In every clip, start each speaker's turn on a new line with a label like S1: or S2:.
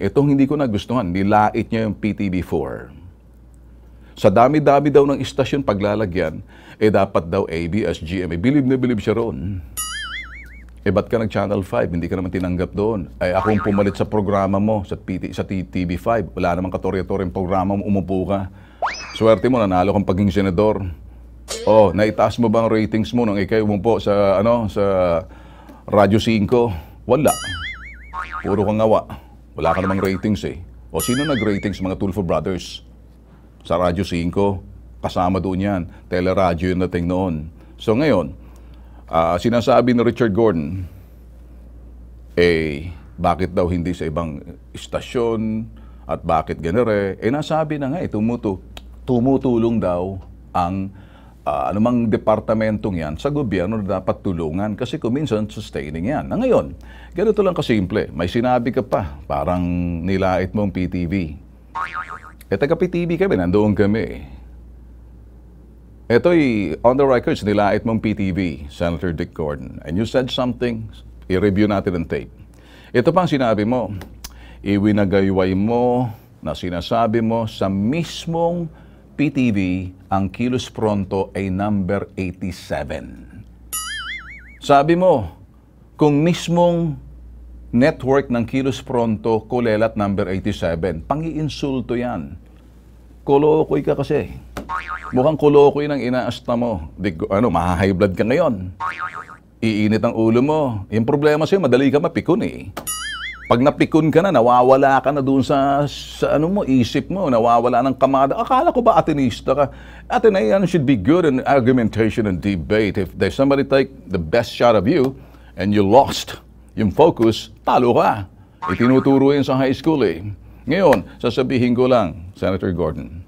S1: Itong hindi ko nagustuhan, nilait niya yung PTB4. Sa dami-dami daw ng istasyon paglalagyan, eh dapat daw ABS-GMA. Bilib na bilib siya roon. Eh ba't ka nag-Channel 5? Hindi ka naman tinanggap doon. Ay eh, akong pumalit sa programa mo sa, PT, sa TV5. Wala namang katorya-torya programa mo, umupo ka. Swerte mo, nanalo kang paging senador. Oh, naitaas mo bang ratings mo nang ikay umupo sa ano sa Radyo 5? Wala. Puro kang ngawa. Wala ka namang ratings eh. O sino nag-ratings mga Tulfo Brothers? Sa Radyo 5, kasama doon yan. Teleradyo yung dating noon. So ngayon, uh, sinasabi ni Richard Gordon, eh, bakit daw hindi sa ibang istasyon at bakit ganere? Eh, nasabi na nga eh, tumutu tumutulong daw ang uh, anumang departamentong yan sa gobyerno na dapat tulungan kasi kuminsan sustaining yan. Na ngayon, ganito lang kasimple. May sinabi ka pa, parang nilait mo ang PTV. E eh, taga PTV kami, nandoon kami. Ito'y on the records, nilait mong PTV, Senator Dick Gordon. And you said something, i-review natin ang tape. Ito pang sinabi mo, iwinagayway mo na sinasabi mo sa mismong PTV, ang kilos pronto ay number 87. Sabi mo, kung mismong network ng kilos pronto, kulelat number 87, pangiinsulto yan. Kolokoy ka kasi. Mukhang kolokoy ng inaasta mo. Di, ano, mahahay blood ka ngayon. Iinit ang ulo mo. Yung problema sa'yo, madali ka mapikon eh. Pag napikon ka na, nawawala ka na doon sa, sa ano mo, isip mo, nawawala ng kamada. Akala ko ba Atenista ka? Atenaian should be good in argumentation and debate. If there's somebody take the best shot of you and you lost yung focus, talo ka. Itinuturo yun sa high school eh. Ngayon, sasabihin ko lang, Senator Gordon,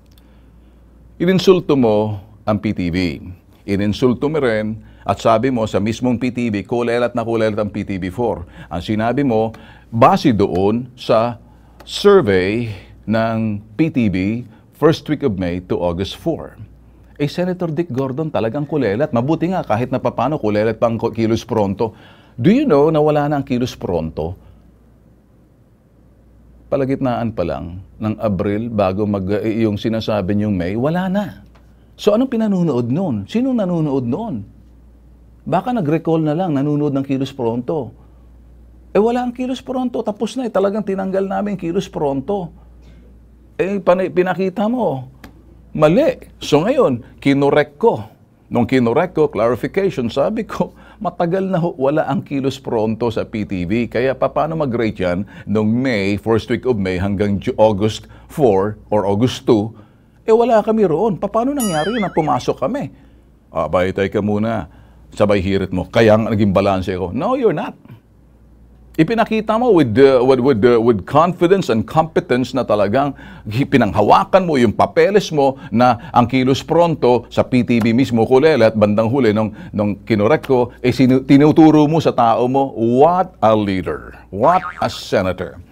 S1: ininsulto mo ang PTV. Ininsulto mo rin at sabi mo sa mismong PTB, kulelat na kulelat ang PTB4. Ang sinabi mo, base doon sa survey ng PTB first week of May to August 4. Eh, Senator Dick Gordon talagang kulelat. Mabuti nga kahit na papano kulelat pa kilos pronto. Do you know na wala na ang kilos pronto? Palagitnaan pa lang ng Abril bago mag, eh, yung sinasabi niyong May, wala na. So anong pinanunood noon? Sinong nanunood noon? Baka nag-recall na lang, nanonood ng Kilos Pronto. Eh wala ang Kilos Pronto, tapos na eh. Talagang tinanggal namin Kilos Pronto. Eh pinakita mo, mali. So ngayon, kinorek ko. Nung kinorek ko, clarification, sabi ko, matagal na wala ang kilos pronto sa PTV. Kaya paano mag-rate yan nung May, first week of May hanggang August 4 or August 2, eh wala kami roon. Paano nangyari na pumasok kami? Abay, ah, tay ka muna sabay hirit mo. Kaya ang naging balanse ko. No, you're not. Ipinakita mo with, uh, with, with, uh, with confidence and competence na talagang pinanghawakan mo yung papeles mo na ang kilos pronto sa PTB mismo kulele at bandang huli nung, nung kinorek ko, eh, sinu- tinuturo mo sa tao mo, what a leader, what a senator.